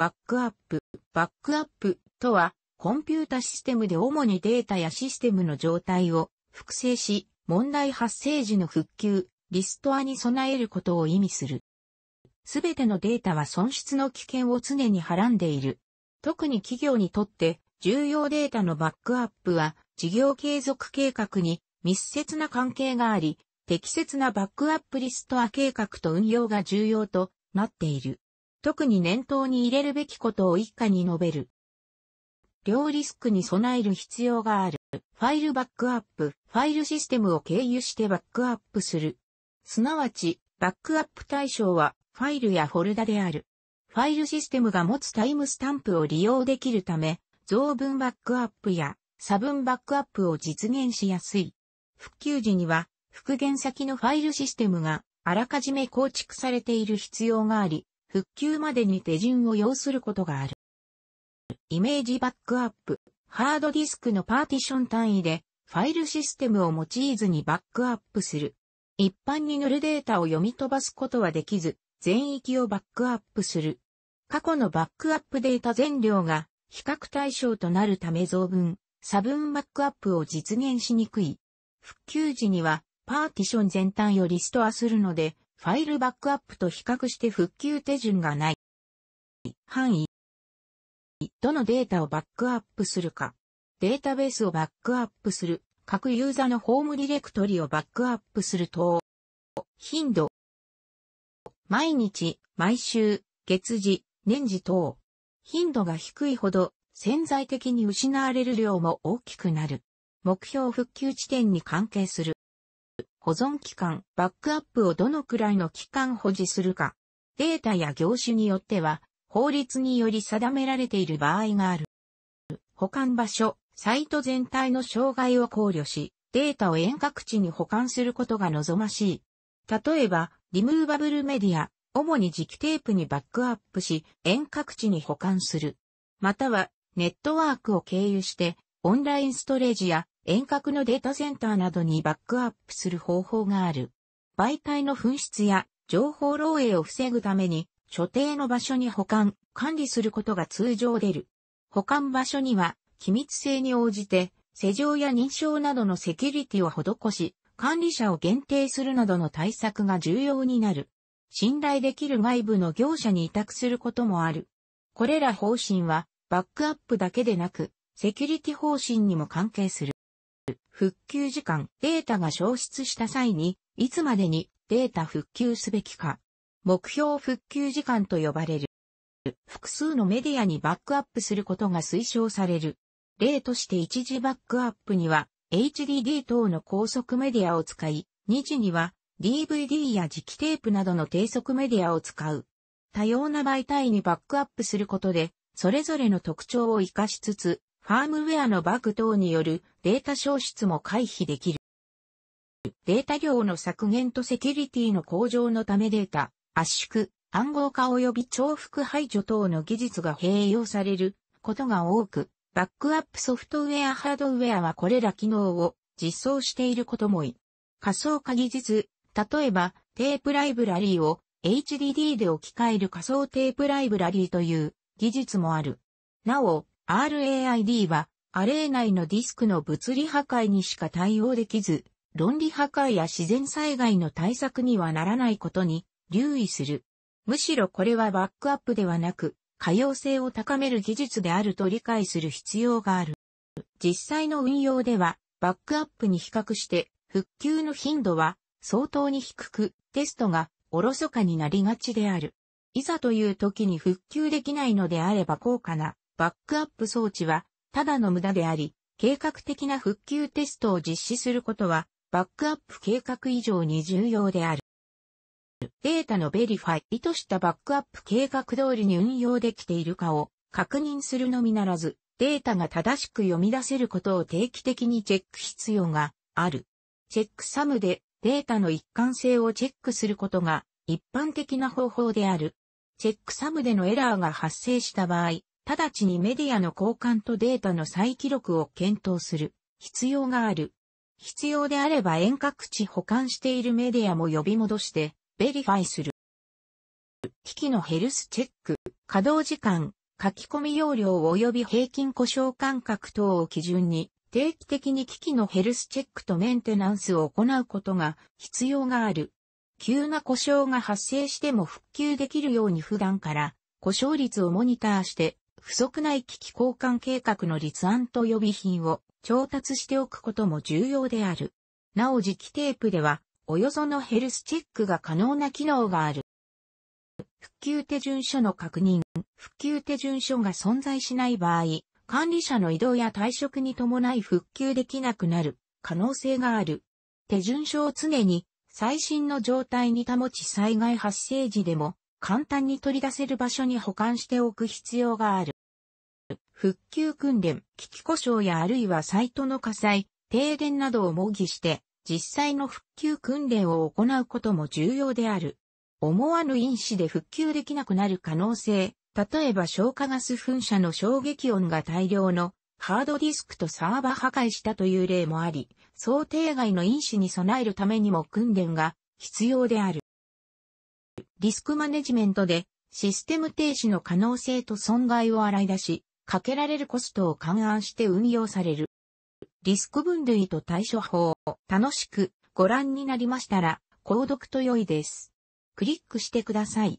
バックアップ。バックアップとは、コンピュータシステムで主にデータやシステムの状態を複製し、問題発生時の復旧、リストアに備えることを意味する。すべてのデータは損失の危険を常にはらんでいる。特に企業にとって重要データのバックアップは事業継続計画に密接な関係があり、適切なバックアップリストア計画と運用が重要となっている。特に念頭に入れるべきことを一家に述べる。両リスクに備える必要がある。ファイルバックアップ、ファイルシステムを経由してバックアップする。すなわち、バックアップ対象はファイルやフォルダである。ファイルシステムが持つタイムスタンプを利用できるため、増分バックアップや差分バックアップを実現しやすい。復旧時には、復元先のファイルシステムがあらかじめ構築されている必要があり、復旧までに手順を要することがある。イメージバックアップ、ハードディスクのパーティション単位で、ファイルシステムを用いずにバックアップする。一般に塗るデータを読み飛ばすことはできず、全域をバックアップする。過去のバックアップデータ全量が比較対象となるため増分、差分バックアップを実現しにくい。復旧時にはパーティション全体をリストアするので、ファイルバックアップと比較して復旧手順がない。範囲。どのデータをバックアップするか。データベースをバックアップする。各ユーザのホームディレクトリをバックアップすると、頻度。毎日、毎週、月次、年次等。頻度が低いほど潜在的に失われる量も大きくなる。目標復旧地点に関係する。保存期間、バックアップをどのくらいの期間保持するか。データや業種によっては、法律により定められている場合がある。保管場所、サイト全体の障害を考慮し、データを遠隔地に保管することが望ましい。例えば、リムーバブルメディア、主に磁気テープにバックアップし、遠隔地に保管する。または、ネットワークを経由して、オンラインストレージや遠隔のデータセンターなどにバックアップする方法がある。媒体の紛失や情報漏洩を防ぐために、所定の場所に保管、管理することが通常出る。保管場所には、機密性に応じて、施錠や認証などのセキュリティを施し、管理者を限定するなどの対策が重要になる。信頼できる外部の業者に委託することもある。これら方針は、バックアップだけでなく、セキュリティ方針にも関係する。復旧時間、データが消失した際に、いつまでにデータ復旧すべきか。目標復旧時間と呼ばれる。複数のメディアにバックアップすることが推奨される。例として一時バックアップには HDD 等の高速メディアを使い、二次には DVD や磁気テープなどの低速メディアを使う。多様な媒体にバックアップすることで、それぞれの特徴を活かしつつ、ァームウェアのバグ等によるデータ消失も回避できる。データ量の削減とセキュリティの向上のためデータ、圧縮、暗号化及び重複排除等の技術が併用されることが多く、バックアップソフトウェアハードウェアはこれら機能を実装していることもい。仮想化技術、例えばテープライブラリーを HDD で置き換える仮想テープライブラリーという技術もある。なお、RAID は、アレー内のディスクの物理破壊にしか対応できず、論理破壊や自然災害の対策にはならないことに留意する。むしろこれはバックアップではなく、可用性を高める技術であると理解する必要がある。実際の運用では、バックアップに比較して、復旧の頻度は相当に低く、テストがおろそかになりがちである。いざという時に復旧できないのであれば高価なバックアップ装置は、ただの無駄であり、計画的な復旧テストを実施することは、バックアップ計画以上に重要である。データのベリファイ、意図したバックアップ計画通りに運用できているかを確認するのみならず、データが正しく読み出せることを定期的にチェック必要がある。チェックサムでデータの一貫性をチェックすることが一般的な方法である。チェックサムでのエラーが発生した場合、直ちにメディアの交換とデータの再記録を検討する必要がある。必要であれば遠隔地保管しているメディアも呼び戻してベリファイする。機器のヘルスチェック、稼働時間、書き込み容量及び平均故障間隔等を基準に定期的に機器のヘルスチェックとメンテナンスを行うことが必要がある。急な故障が発生しても復旧できるように普段から故障率をモニターして不足ない機器交換計画の立案と予備品を調達しておくことも重要である。なお磁気テープでは、およそのヘルスチェックが可能な機能がある。復旧手順書の確認、復旧手順書が存在しない場合、管理者の移動や退職に伴い復旧できなくなる可能性がある。手順書を常に最新の状態に保ち災害発生時でも簡単に取り出せる場所に保管しておく必要がある。復旧訓練、機器故障やあるいはサイトの火災、停電などを模擬して、実際の復旧訓練を行うことも重要である。思わぬ因子で復旧できなくなる可能性、例えば消火ガス噴射の衝撃音が大量のハードディスクとサーバ破壊したという例もあり、想定外の因子に備えるためにも訓練が必要である。リスクマネジメントでシステム停止の可能性と損害を洗い出し、かけられるコストを勘案して運用される。リスク分類と対処法を楽しくご覧になりましたら、購読と良いです。クリックしてください。